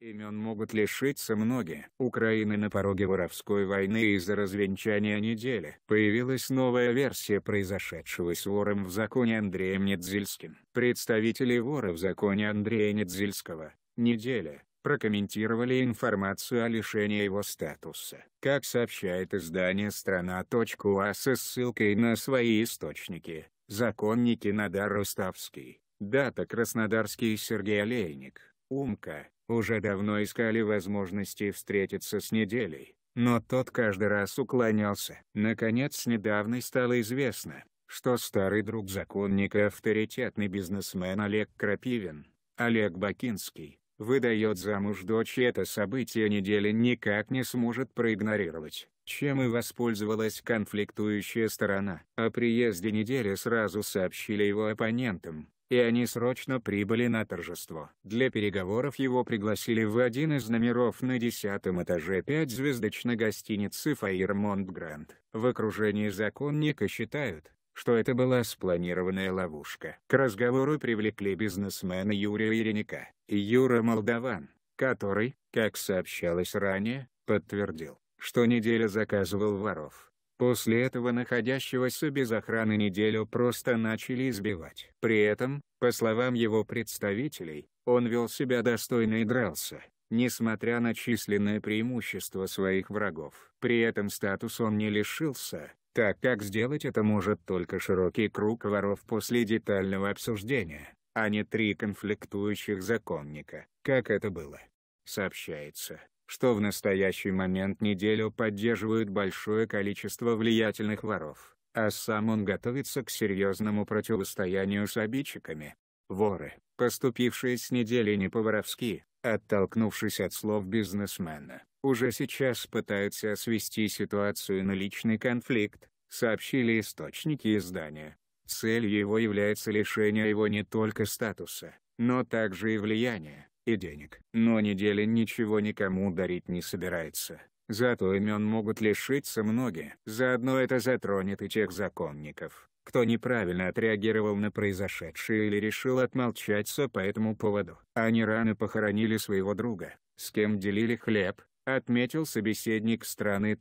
Имен могут лишиться многие. Украины на пороге воровской войны из-за развенчания недели. Появилась новая версия произошедшего с вором в законе Андреем Недзельским. Представители вора в законе Андрея Недзельского, неделя, прокомментировали информацию о лишении его статуса. Как сообщает издание «Страна.уа» со ссылкой на свои источники, законники Надар Руставский, дата Краснодарский Сергей Олейник, Умка, уже давно искали возможности встретиться с неделей, но тот каждый раз уклонялся. Наконец, недавно стало известно, что старый друг законника авторитетный бизнесмен Олег Крапивин, Олег Бакинский, выдает замуж дочь и это событие недели никак не сможет проигнорировать, чем и воспользовалась конфликтующая сторона. О приезде недели сразу сообщили его оппонентам, и они срочно прибыли на торжество. Для переговоров его пригласили в один из номеров на десятом этаже пятизвездочной гостиницы «Файермонт Гранд». В окружении законника считают, что это была спланированная ловушка. К разговору привлекли бизнесмена Юрия Ереника, Юра Молдаван, который, как сообщалось ранее, подтвердил, что неделя заказывал воров. После этого находящегося без охраны неделю просто начали избивать. При этом, по словам его представителей, он вел себя достойно и дрался, несмотря на численное преимущество своих врагов. При этом статус он не лишился, так как сделать это может только широкий круг воров после детального обсуждения, а не три конфликтующих законника, как это было. Сообщается, что в настоящий момент неделю поддерживают большое количество влиятельных воров, а сам он готовится к серьезному противостоянию с обидчиками. Воры, поступившие с недели не по-воровски, оттолкнувшись от слов бизнесмена, уже сейчас пытаются свести ситуацию на личный конфликт, сообщили источники издания. Целью его является лишение его не только статуса, но также и влияния и денег. Но недели ничего никому дарить не собирается. Зато имен могут лишиться многие. Заодно это затронет и тех законников, кто неправильно отреагировал на произошедшее или решил отмолчаться по этому поводу. Они рано похоронили своего друга, с кем делили хлеб, отметил собеседник страны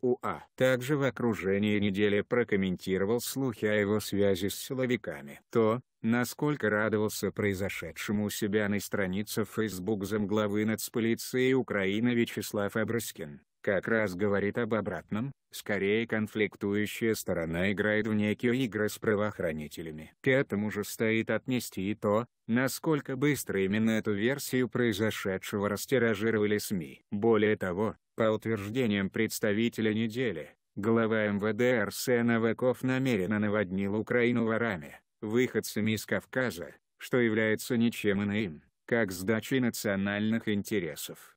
.уа. Также в окружении недели прокомментировал слухи о его связи с силовиками. То, насколько радовался произошедшему у себя на странице Facebook замглавы нацполиции Украины Вячеслав Абрыскин как раз говорит об обратном, скорее конфликтующая сторона играет в некие игры с правоохранителями. К этому же стоит отнести и то, насколько быстро именно эту версию произошедшего растиражировали СМИ. Более того, по утверждениям представителя недели, глава МВД Арсен Аваков намеренно наводнил Украину ворами, выходцами из Кавказа, что является ничем иным, как сдачей национальных интересов.